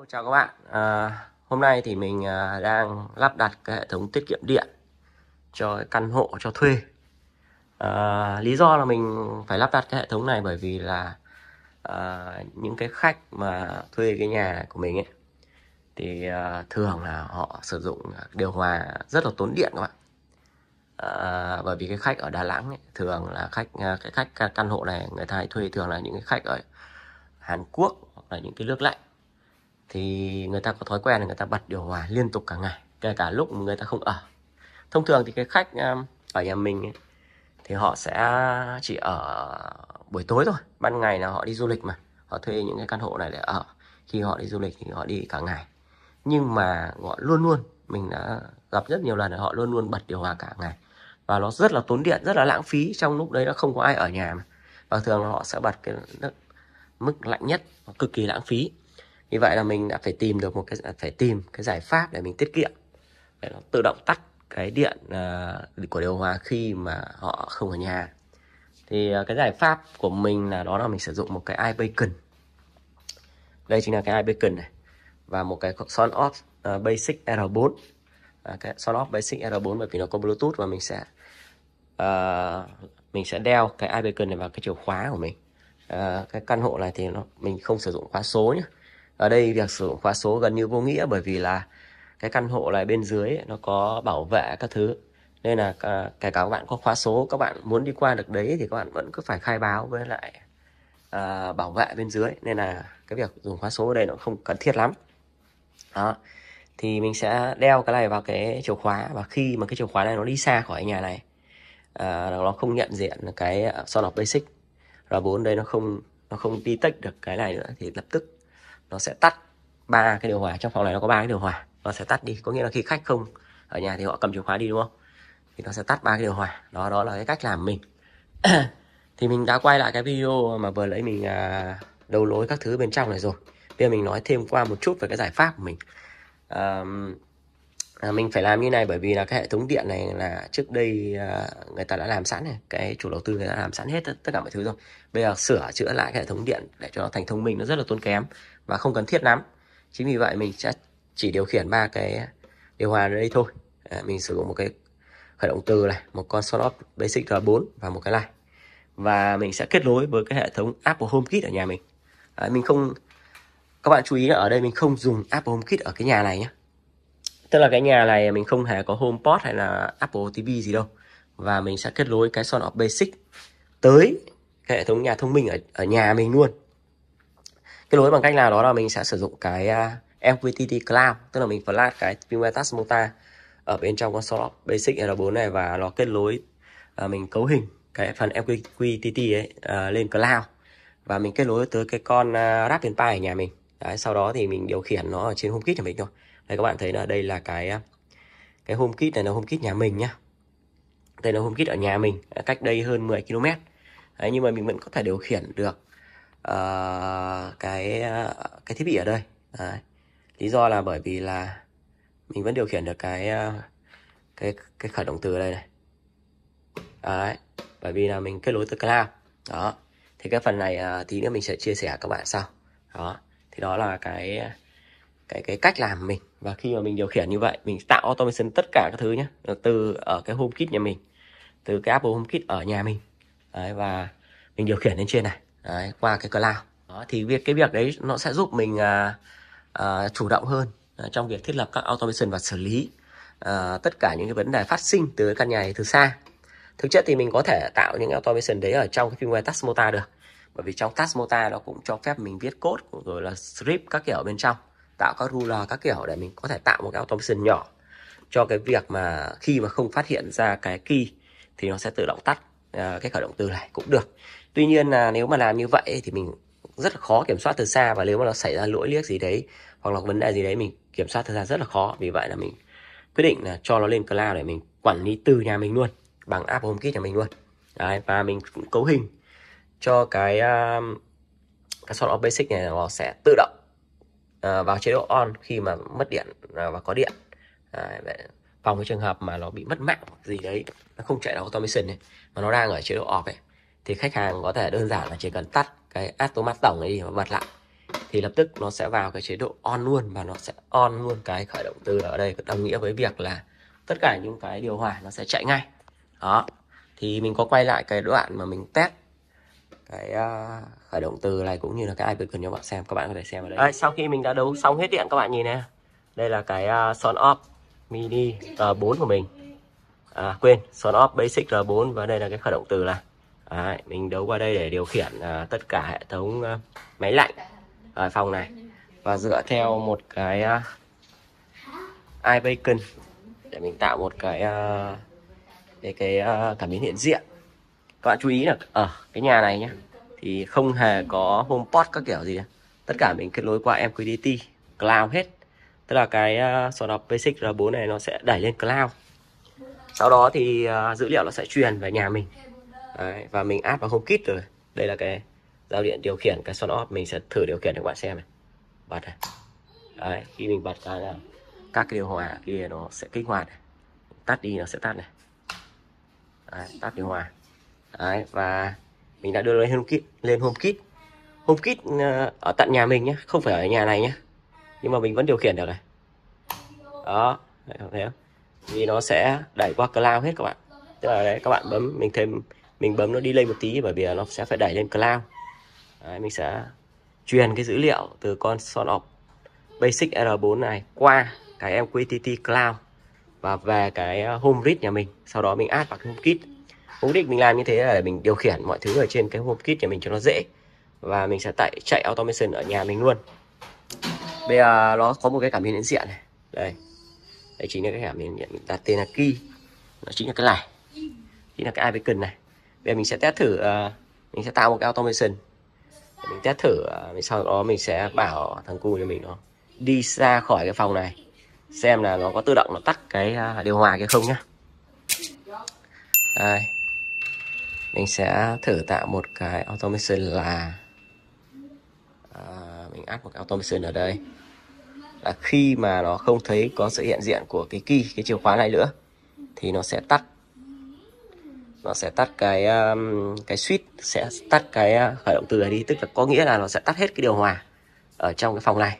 Hello, chào các bạn. À, hôm nay thì mình à, đang lắp đặt cái hệ thống tiết kiệm điện cho căn hộ cho thuê. À, lý do là mình phải lắp đặt cái hệ thống này bởi vì là à, những cái khách mà thuê cái nhà của mình ấy thì à, thường là họ sử dụng điều hòa rất là tốn điện các bạn. À, bởi vì cái khách ở Đà Nẵng ấy, thường là khách à, cái khách căn hộ này người ta hay thuê thường là những cái khách ở Hàn Quốc hoặc là những cái nước lạnh thì người ta có thói quen là người ta bật điều hòa liên tục cả ngày kể cả lúc người ta không ở thông thường thì cái khách um, ở nhà mình ấy, thì họ sẽ chỉ ở buổi tối thôi ban ngày là họ đi du lịch mà họ thuê những cái căn hộ này để ở khi họ đi du lịch thì họ đi cả ngày nhưng mà họ luôn luôn mình đã gặp rất nhiều lần là họ luôn luôn bật điều hòa cả ngày và nó rất là tốn điện rất là lãng phí trong lúc đấy nó không có ai ở nhà mà và thường họ sẽ bật cái mức lạnh nhất cực kỳ lãng phí như vậy là mình đã phải tìm được một cái à, phải tìm cái giải pháp để mình tiết kiệm để nó tự động tắt cái điện uh, của điều hòa khi mà họ không ở nhà thì uh, cái giải pháp của mình là đó là mình sử dụng một cái iBacon đây chính là cái iBacon này và một cái son off uh, basic R4 à, cái son off basic R4 bởi vì nó có bluetooth và mình sẽ uh, mình sẽ đeo cái iBacon này vào cái chìa khóa của mình uh, cái căn hộ này thì nó mình không sử dụng khóa số nhé ở đây việc sử dụng khóa số gần như vô nghĩa bởi vì là cái căn hộ này bên dưới nó có bảo vệ các thứ nên là à, kể cả các bạn có khóa số các bạn muốn đi qua được đấy thì các bạn vẫn cứ phải khai báo với lại à, bảo vệ bên dưới nên là cái việc dùng khóa số ở đây nó không cần thiết lắm đó thì mình sẽ đeo cái này vào cái chìa khóa và khi mà cái chìa khóa này nó đi xa khỏi nhà này à, nó không nhận diện cái son of basic R4 đây nó không nó không đi tách được cái này nữa thì lập tức nó sẽ tắt ba cái điều hòa trong phòng này nó có ba cái điều hòa nó sẽ tắt đi có nghĩa là khi khách không ở nhà thì họ cầm chìa khóa đi đúng không thì nó sẽ tắt ba cái điều hòa đó đó là cái cách làm mình thì mình đã quay lại cái video mà vừa lấy mình à, đầu lối các thứ bên trong này rồi bây giờ mình nói thêm qua một chút về cái giải pháp của mình à, à, mình phải làm như này bởi vì là cái hệ thống điện này là trước đây à, người ta đã làm sẵn này cái chủ đầu tư người ta làm sẵn hết tất, cả mọi thứ rồi bây giờ sửa chữa lại cái hệ thống điện để cho nó thành thông minh nó rất là tốn kém và không cần thiết lắm chính vì vậy mình sẽ chỉ điều khiển ba cái điều hòa ở đây thôi à, mình sử dụng một cái khởi động từ này một con slot basic r4 và một cái này và mình sẽ kết nối với cái hệ thống Apple HomeKit ở nhà mình à, mình không các bạn chú ý là ở đây mình không dùng Apple HomeKit ở cái nhà này nhé tức là cái nhà này mình không hề có HomePod hay là Apple TV gì đâu và mình sẽ kết nối cái Sound of Basic tới cái hệ thống nhà thông minh ở ở nhà mình luôn cái lối bằng cách nào đó là mình sẽ sử dụng cái à, MQTT Cloud tức là mình flash cái VMware Task Mota ở bên trong con slot basic L4 này và nó kết nối uh, mình cấu hình cái phần MQTT ấy uh, lên cloud và mình kết nối tới cái con uh, Raspberry Pi ở nhà mình Đấy, sau đó thì mình điều khiển nó ở trên HomeKit của mình thôi đây các bạn thấy là đây là cái cái HomeKit này là HomeKit nhà mình nhá đây là HomeKit ở nhà mình cách đây hơn 10 km Đấy, nhưng mà mình vẫn có thể điều khiển được uh, cái uh, cái thiết bị ở đây Đấy. lý do là bởi vì là mình vẫn điều khiển được cái uh, cái cái khởi động từ ở đây này Đấy. bởi vì là mình kết nối từ cloud đó thì cái phần này uh, tí nữa mình sẽ chia sẻ các bạn sau đó thì đó là cái cái cái cách làm mình và khi mà mình điều khiển như vậy mình tạo automation tất cả các thứ nhé từ ở cái kit nhà mình từ cái Apple kit ở nhà mình Đấy, và mình điều khiển lên trên này đấy, qua cái cloud đó, thì việc cái việc đấy nó sẽ giúp mình à, à, chủ động hơn à, trong việc thiết lập các automation và xử lý à, tất cả những cái vấn đề phát sinh từ căn nhà này từ xa thực chất thì mình có thể tạo những automation đấy ở trong cái firmware Tasmota được bởi vì trong Tasmota nó cũng cho phép mình viết code rồi là script các kiểu bên trong tạo các ruler các kiểu để mình có thể tạo một cái automation nhỏ cho cái việc mà khi mà không phát hiện ra cái key thì nó sẽ tự động tắt uh, cái khởi động từ này cũng được tuy nhiên là nếu mà làm như vậy thì mình rất là khó kiểm soát từ xa và nếu mà nó xảy ra lỗi liếc gì đấy hoặc là vấn đề gì đấy mình kiểm soát từ xa rất là khó vì vậy là mình quyết định là cho nó lên cloud để mình quản lý từ nhà mình luôn bằng app HomeKit nhà mình luôn đấy, và mình cũng cấu hình cho cái um, cái sort of basic này nó sẽ tự động uh, vào chế độ on khi mà mất điện uh, và có điện đấy, phòng cái trường hợp mà nó bị mất mạng gì đấy nó không chạy được automation này mà nó đang ở chế độ off ấy thì khách hàng có thể đơn giản là chỉ cần tắt cái automat tổng ấy đi và bật lại thì lập tức nó sẽ vào cái chế độ on luôn và nó sẽ on luôn cái khởi động từ ở đây có đồng nghĩa với việc là tất cả những cái điều hòa nó sẽ chạy ngay đó thì mình có quay lại cái đoạn mà mình test cái uh, khởi động từ này cũng như là cái ai cần cho bạn xem các bạn có thể xem ở đây. đây sau khi mình đã đấu xong hết điện các bạn nhìn nè đây là cái uh, son off mini r4 của mình à quên son off basic r4 và đây là cái khởi động từ này Đấy, mình đấu qua đây để điều khiển à, tất cả hệ thống à, máy lạnh ở phòng này và dựa theo một cái à, iBacon để mình tạo một cái à, cái cái à, cảm biến hiện diện các bạn chú ý là ở à, cái nhà này nhé thì không hề có HomePod các kiểu gì tất cả mình kết nối qua MQTT cloud hết tức là cái uh, sò đọc basic R4 này nó sẽ đẩy lên cloud sau đó thì uh, dữ liệu nó sẽ truyền về nhà mình Đấy, và mình áp vào homekit rồi đây là cái giao diện điều khiển cái son off mình sẽ thử điều khiển cho các bạn xem này bật này Đấy, khi mình bật ra là các cái điều hòa kia nó sẽ kích hoạt này. tắt đi nó sẽ tắt này Đấy, tắt điều hòa Đấy, và mình đã đưa lên HomeKit lên HomeKit HomeKit ờ, ở tận nhà mình nhé không phải ở nhà này nhé nhưng mà mình vẫn điều khiển được này đó thấy không vì nó sẽ đẩy qua cloud hết các bạn tức là đấy các bạn bấm mình thêm mình bấm nó đi lên một tí bởi vì nó sẽ phải đẩy lên cloud Đấy, mình sẽ truyền cái dữ liệu từ con son of basic r4 này qua cái MQTT cloud và về cái ờ, home read nhà mình sau đó mình add vào cái home kit mục đích mình làm như thế là để mình điều khiển mọi thứ ở trên cái home kit nhà mình cho nó dễ và mình sẽ tại chạy automation ở nhà mình luôn bây giờ nó có một cái cảm biến hiện diện này đây đây chính là cái cảm biến nhận đặt tên là key nó chính là cái này chính là cái icon này bây giờ mình sẽ test thử uh, mình sẽ tạo một cái automation mình test thử uh, sau đó mình sẽ bảo thằng cu cho mình nó đi ra khỏi cái phòng này xem là nó có tự động nó tắt cái uh, điều hòa kia không nhá đây mình sẽ thử tạo một cái automation là uh, mình áp một cái automation ở đây là khi mà nó không thấy có sự hiện diện của cái key cái chìa khóa này nữa thì nó sẽ tắt nó sẽ tắt cái um, cái switch sẽ tắt cái uh, khởi động từ này đi tức là có nghĩa là nó sẽ tắt hết cái điều hòa ở trong cái phòng này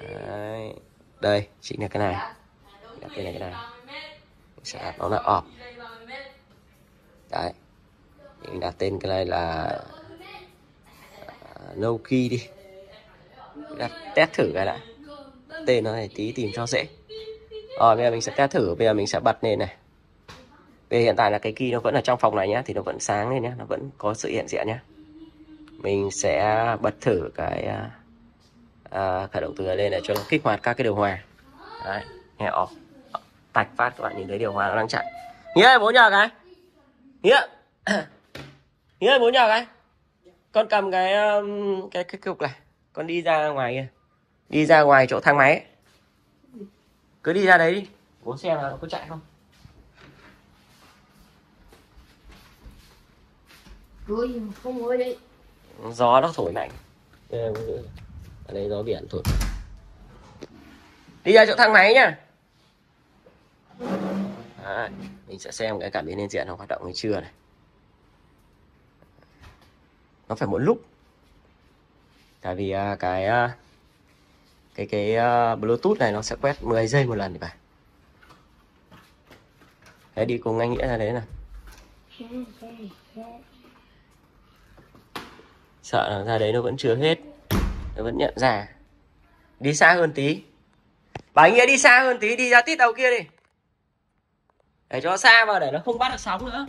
Đấy. đây chính là cái này đặt cái này cái này mình sẽ nó là off đấy mình đặt tên cái này là uh, no key đi đặt test thử cái đã tên nó này tí tìm cho dễ rồi bây giờ mình sẽ test thử bây giờ mình sẽ bật lên này thì hiện tại là cái kỳ nó vẫn ở trong phòng này nhá Thì nó vẫn sáng lên nhá Nó vẫn có sự hiện diện nhá Mình sẽ bật thử cái à, à khởi động từ lên để cho nó kích hoạt các cái điều hòa Đấy Nghe off Tạch phát các bạn nhìn thấy điều hòa nó đang chạy Nghĩa ơi bố nhờ cái Nghĩa Nghĩa ơi bố nhờ cái Con cầm cái um, cái cái cục này Con đi ra ngoài kia Đi ra ngoài chỗ thang máy Cứ đi ra đấy đi Bố xem là nó có chạy không Rồi không ngồi đi Gió nó thổi mạnh Ở đây gió biển thổi Đi ra chỗ thang máy nhá à, Mình sẽ xem cái cảm biến lên diện nó hoạt động hay chưa này Nó phải một lúc Tại vì à, à, cái cái cái à, uh, bluetooth này nó sẽ quét 10 giây một lần thì phải đấy đi cùng anh nghĩa ra đấy nè sợ là ra đấy nó vẫn chưa hết nó vẫn nhận ra đi xa hơn tí bà nghĩa đi xa hơn tí đi ra tít đầu kia đi để cho nó xa vào để nó không bắt được sóng nữa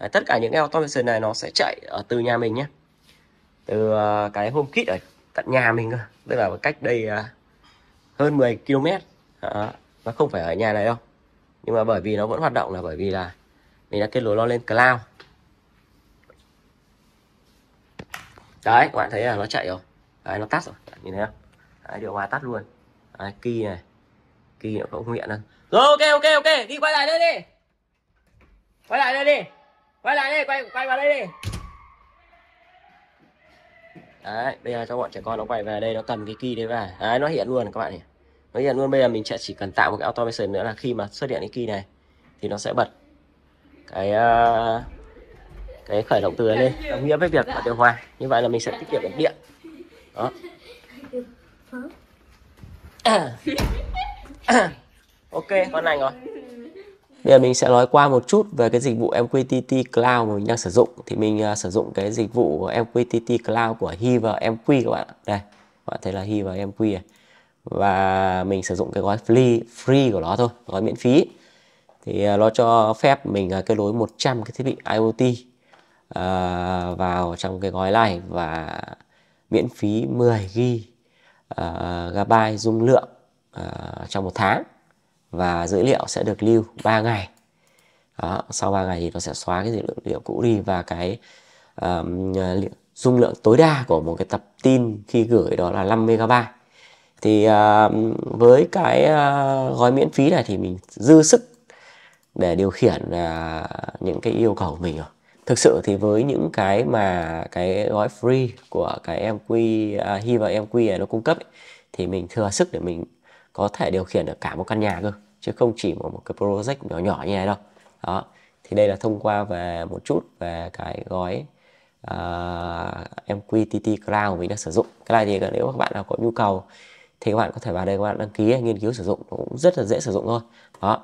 Đấy, à, tất cả những eo này nó sẽ chạy ở từ nhà mình nhé từ ờ, cái home kit ở tận nhà mình cơ tức là cách đây ờ, hơn 10 km à, nó không phải ở nhà này đâu nhưng mà bởi vì nó vẫn hoạt động là bởi vì là mình đã kết nối nó lên cloud đấy các bạn thấy là nó chạy rồi đấy, nó tắt rồi nhìn thấy không đấy, điều hòa tắt luôn đấy, key này key nó không hiện rồi rồi ok ok ok đi quay lại đây đi quay lại đây đi quay lại đây quay quay vào đây đi đấy bây giờ cho bọn trẻ con nó quay về đây nó cầm cái key đấy về, đấy nó hiện luôn các bạn nhỉ. nó hiện luôn bây giờ mình sẽ chỉ cần tạo một cái automation nữa là khi mà xuất hiện cái key này thì nó sẽ bật cái ờ, cái khởi động từ lên đồng nghĩa với việc bật điều hòa như vậy là mình sẽ tiết kiệm được điện đó ok con này rồi bây giờ mình sẽ nói qua một chút về cái dịch vụ MQTT Cloud mà mình đang sử dụng thì mình uh, sử dụng cái dịch vụ MQTT Cloud của Hi và MQ các bạn đây các bạn thấy là Hi và MQ này. và mình sử dụng cái gói free free của nó thôi gói miễn phí thì à, nó cho phép mình à, kết nối 100 cái thiết bị IoT à, vào trong cái gói này và miễn phí 10 g uh, GB dung lượng trong một tháng và dữ liệu sẽ được lưu 3 ngày đó, sau 3 ngày thì nó sẽ xóa cái dữ liệu, liệu cũ đi và cái um, liệu, dung lượng tối đa của một cái tập tin khi gửi đó là 5 MB thì uh, với cái uh, gói miễn phí này thì mình dư sức để điều khiển uh, những cái yêu cầu của mình rồi thực sự thì với những cái mà cái gói free của cái MQ uh, Hi và MQ này nó cung cấp ấy, thì mình thừa sức để mình có thể điều khiển được cả một căn nhà cơ chứ không chỉ một, một cái project nhỏ nhỏ như này đâu đó thì đây là thông qua về một chút về cái gói à, uh, MQTT Cloud của mình đã sử dụng cái này thì nếu các bạn nào có nhu cầu thì các bạn có thể vào đây các bạn đăng ký nghiên cứu sử dụng nó cũng rất là dễ sử dụng thôi đó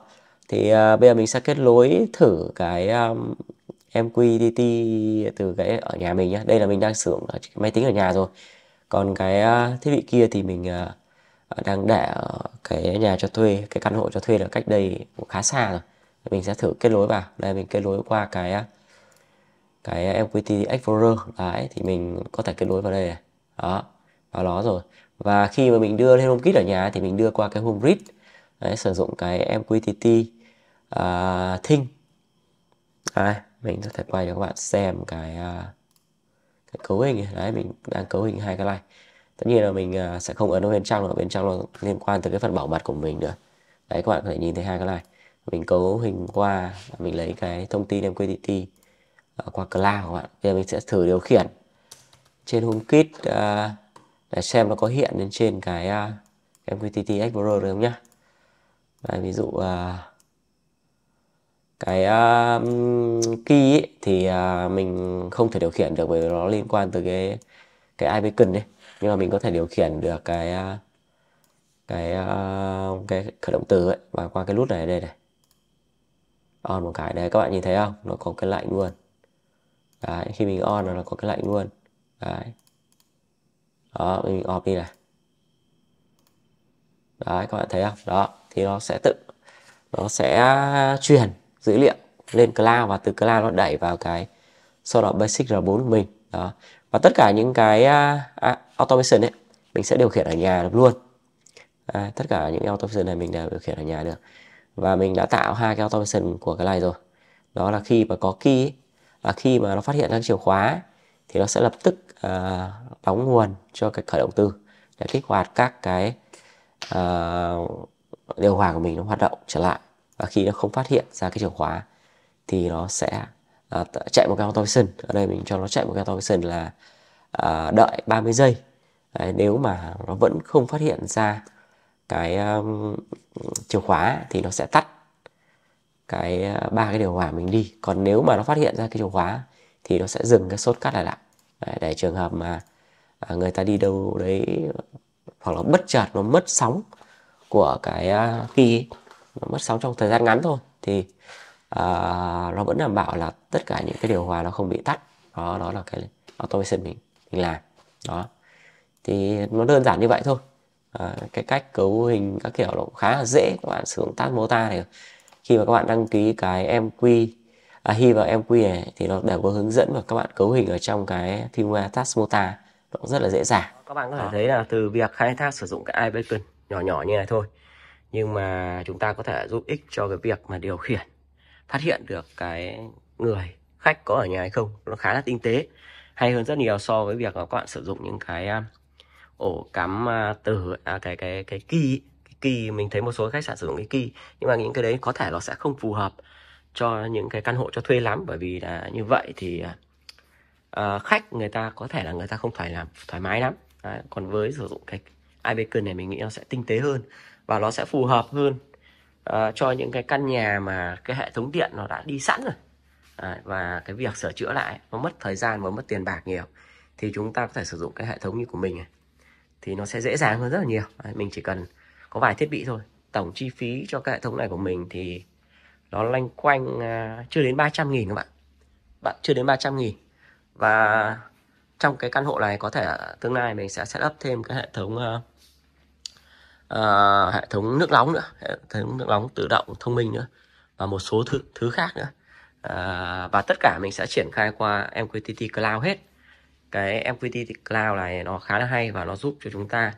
thì uh, bây giờ mình sẽ kết nối thử cái um, à, MQTT từ cái ở nhà mình nhé đây là mình đang sử dụng máy tính ở nhà rồi còn cái uh, thiết bị kia thì mình uh, đang để ở cái nhà cho thuê cái căn hộ cho thuê là cách đây cũng khá xa rồi mình sẽ thử kết nối vào đây mình kết nối qua cái cái MQTT Explorer đấy thì mình có thể kết nối vào đây này đó vào đó rồi và khi mà mình đưa lên HomeKit ở nhà thì mình đưa qua cái HomeGrid đấy, sử dụng cái MQTT uh, ờ, thing đấy, mình có thể quay cho các bạn xem cái uh, cái cấu hình đấy mình đang cấu hình hai cái này tất nhiên là mình uh, sẽ không ấn vào bên trong ở bên trong là liên quan tới cái phần bảo mật của mình nữa đấy các bạn có thể nhìn thấy hai cái này mình cấu hình qua mình lấy cái thông tin MQTT uh, qua cloud các bạn bây giờ mình sẽ thử điều khiển trên HomeKit uh, để xem nó có hiện lên trên cái uh, MQTT Explorer được không nhá đấy, ví dụ uh, cái uh, key ấy, thì uh, mình không thể điều khiển được bởi vì nó liên quan tới cái cái icon đấy nhưng mà mình có thể điều khiển được cái ờ, cái uh, cái khởi động từ ấy và qua cái nút này ở đây này on một cái đấy các bạn nhìn thấy không nó có cái lạnh luôn đấy khi mình on là nó có cái lạnh luôn đấy đó mình off đi này đấy các bạn thấy không đó thì nó sẽ tự nó sẽ truyền dữ liệu lên cloud và từ cloud nó đẩy vào cái sau đó Basic R4 của mình đó và tất cả những cái uh, automation ấy mình sẽ điều khiển ở nhà được luôn à, tất cả những automation này mình đều điều khiển ở nhà được và mình đã tạo hai cái automation của cái này rồi đó là khi mà có key ấy, là khi mà nó phát hiện ra chìa khóa thì nó sẽ lập tức uh, đóng nguồn cho cái khởi động từ để kích hoạt các cái uh, điều hòa của mình nó hoạt động trở lại và khi nó không phát hiện ra cái chìa khóa thì nó sẽ uh, chạy một cái automation ở đây mình cho nó chạy một cái automation là uh, đợi 30 giây Đấy, nếu mà nó vẫn không phát hiện ra cái um, chìa khóa thì nó sẽ tắt cái à, ba uh, cái điều hòa mình đi còn nếu mà nó phát hiện ra cái chìa khóa thì nó sẽ dừng cái sốt cắt lại lại Đấy, để trường hợp mà uh, người ta đi đâu đấy hoặc là bất chợt nó mất sóng của cái uh, khi nó mất sóng trong thời gian ngắn thôi thì uh, nó vẫn đảm bảo là tất cả những cái điều hòa nó không bị tắt đó đó là cái automation mình mình làm đó thì nó đơn giản như vậy thôi à, cái cách cấu hình các kiểu nó cũng khá là dễ các bạn sử dụng Tasmota này khi mà các bạn đăng ký cái MQ à, hi vào MQ này thì nó đều có hướng dẫn và các bạn cấu hình ở trong cái firmware Tasmota nó cũng rất là dễ dàng các bạn có thể thấy là từ việc khai thác sử dụng cái iBacon nhỏ nhỏ như này thôi nhưng mà chúng ta có thể giúp ích cho cái việc mà điều khiển phát hiện được cái người khách có ở nhà hay không nó khá là tinh tế hay hơn rất nhiều so với việc mà các bạn sử dụng những cái à, ổ cắm à, từ à, cái cái cái kỳ, cái key mình thấy một số khách sạn sử dụng cái kỳ nhưng mà những cái đấy có thể nó sẽ không phù hợp cho những cái căn hộ cho thuê lắm bởi vì là như vậy thì à, khách người ta có thể là người ta không thoải làm thoải mái lắm à, còn với sử dụng cái iBeacon này mình nghĩ nó sẽ tinh tế hơn và nó sẽ phù hợp hơn uh, cho những cái căn nhà mà cái hệ thống điện nó đã đi sẵn rồi à, và cái việc sửa chữa lại nó mất thời gian và mất tiền bạc nhiều thì chúng ta có thể sử dụng cái hệ thống như của mình này thì nó sẽ dễ dàng hơn rất là nhiều à, mình chỉ cần có vài thiết bị thôi tổng chi phí cho cái hệ thống này của mình thì nó lanh quanh à, chưa đến 300 nghìn các bạn bạn chưa đến 300 nghìn và trong cái căn hộ này có thể ờ, tương lai mình sẽ setup thêm cái hệ thống uh, uh, hệ thống nước nóng nữa hệ thống nước nóng tự động thông minh nữa và một số thứ thứ khác nữa uh, và tất cả mình sẽ triển khai qua MQTT Cloud hết cái MQTT Cloud này nó khá là hay và nó giúp cho chúng ta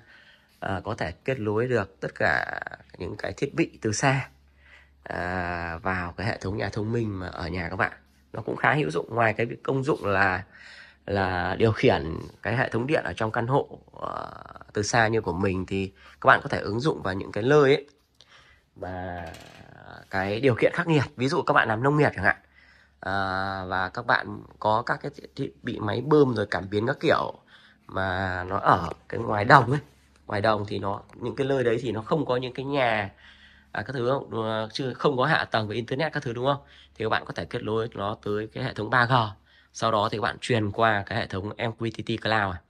uh, có thể kết nối được tất cả những cái thiết bị từ xa uh, vào cái hệ thống nhà thông minh mà ở nhà các bạn nó cũng khá hữu dụng ngoài cái công dụng là là điều khiển cái hệ thống điện ở trong căn hộ uh, từ xa như của mình thì các bạn có thể ứng dụng vào những cái nơi ấy và cái điều kiện khắc nghiệt ví dụ các bạn làm nông nghiệp chẳng hạn uh, và các bạn có các cái thiết bị máy bơm rồi cảm biến các kiểu mà nó ở cái ngoài đồng ấy ngoài đồng thì nó những cái nơi đấy thì nó không có những cái nhà à, các thứ không? Ờ, chứ không có hạ tầng về internet các thứ đúng không thì các bạn có thể kết nối nó tới cái hệ thống 3G sau đó thì các bạn truyền qua cái hệ thống MQTT Cloud à.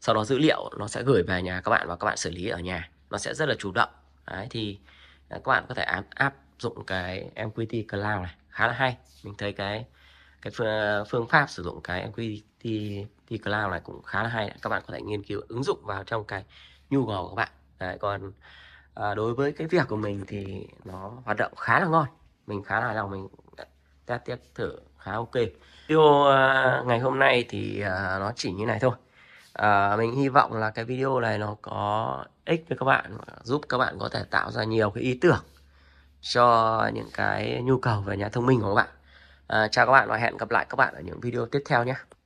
sau đó dữ liệu nó sẽ gửi về nhà các bạn và các bạn xử lý ở nhà nó sẽ rất là chủ động đấy thì à, các bạn có thể áp, áp dụng cái MQTT Cloud này khá là hay mình thấy cái cái phương, pháp sử dụng cái MQTT Cloud này cũng khá là hay các bạn có thể nghiên cứu ứng dụng vào trong cái nhu cầu của các bạn đấy, còn à, đối với cái việc của mình thì nó hoạt động khá là ngon mình khá là lòng mình test tiếp thử khá ok video ờ, ngày hôm nay thì ờ, nó chỉ như này thôi à, mình hy vọng là cái video này nó có ích với các bạn giúp các bạn có thể tạo ra nhiều cái ý tưởng cho những cái nhu cầu về nhà thông minh của các bạn à, chào các bạn và hẹn gặp lại các bạn ở những video tiếp theo nhé